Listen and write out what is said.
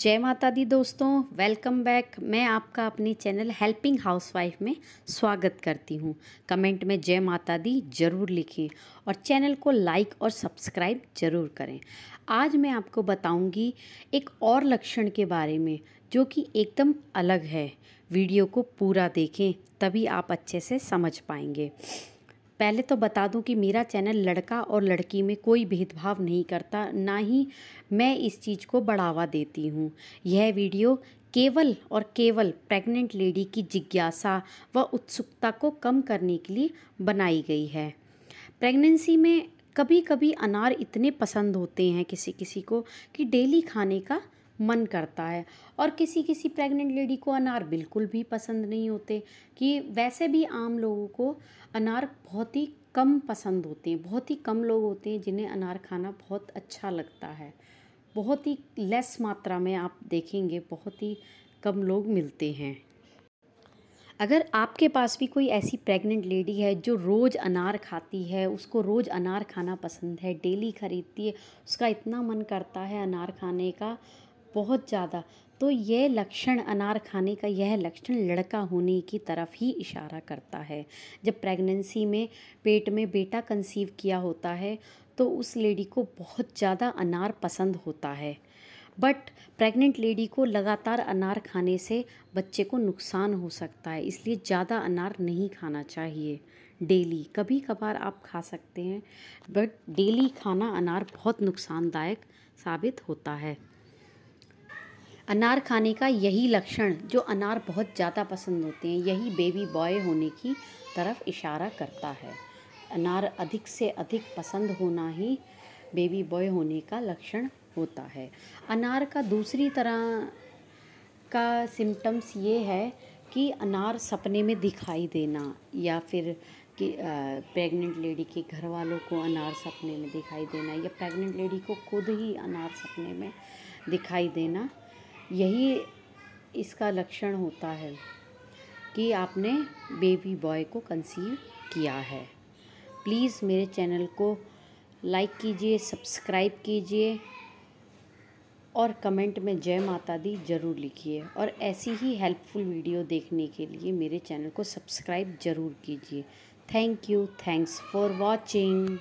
जय माता दी दोस्तों वेलकम बैक मैं आपका अपने चैनल हेल्पिंग हाउसवाइफ में स्वागत करती हूँ कमेंट में जय माता दी ज़रूर लिखें और चैनल को लाइक और सब्सक्राइब ज़रूर करें आज मैं आपको बताऊँगी एक और लक्षण के बारे में जो कि एकदम अलग है वीडियो को पूरा देखें तभी आप अच्छे से समझ पाएंगे पहले तो बता दूं कि मेरा चैनल लड़का और लड़की में कोई भेदभाव नहीं करता ना ही मैं इस चीज़ को बढ़ावा देती हूँ यह वीडियो केवल और केवल प्रेग्नेंट लेडी की जिज्ञासा व उत्सुकता को कम करने के लिए बनाई गई है प्रेगनेंसी में कभी कभी अनार इतने पसंद होते हैं किसी किसी को कि डेली खाने का मन करता है और किसी किसी प्रेग्नेंट लेडी को अनार बिल्कुल भी पसंद नहीं होते कि वैसे भी आम लोगों को अनार बहुत ही कम पसंद होते हैं बहुत ही कम लोग होते हैं जिन्हें अनार खाना बहुत अच्छा लगता है बहुत ही लेस मात्रा में आप देखेंगे बहुत ही कम लोग मिलते हैं अगर आपके पास भी कोई ऐसी प्रेग्नेंट लेडी है जो रोज़ अनार खाती है उसको रोज़ अनार खाना पसंद है डेली ख़रीदती है उसका इतना मन करता है अनार खाने का बहुत ज़्यादा तो यह लक्षण अनार खाने का यह लक्षण लड़का होने की तरफ ही इशारा करता है जब प्रेगनेंसी में पेट में बेटा कंसीव किया होता है तो उस लेडी को बहुत ज़्यादा अनार पसंद होता है बट प्रेग्नेंट लेडी को लगातार अनार खाने से बच्चे को नुकसान हो सकता है इसलिए ज़्यादा अनार नहीं खाना चाहिए डेली कभी कभार आप खा सकते हैं बट डेली खाना अनार बहुत नुकसानदायक साबित होता है अनार खाने का यही लक्षण जो अनार बहुत ज़्यादा पसंद होते हैं यही बेबी बॉय होने की तरफ इशारा करता है अनार अधिक से अधिक पसंद होना ही बेबी बॉय होने का लक्षण होता है अनार का दूसरी तरह का सिम्टम्स ये है कि अनार सपने में दिखाई देना या फिर कि प्रेग्नेंट लेडी के घर वालों को अनार सपने में दिखाई देना या प्रेग्नेंट लेडी को खुद ही अनार सपने में दिखाई देना यही इसका लक्षण होता है कि आपने बेबी बॉय को कंसीव किया है प्लीज़ मेरे चैनल को लाइक कीजिए सब्सक्राइब कीजिए और कमेंट में जय माता दी ज़रूर लिखिए और ऐसी ही हेल्पफुल वीडियो देखने के लिए मेरे चैनल को सब्सक्राइब ज़रूर कीजिए thank you thanks for watching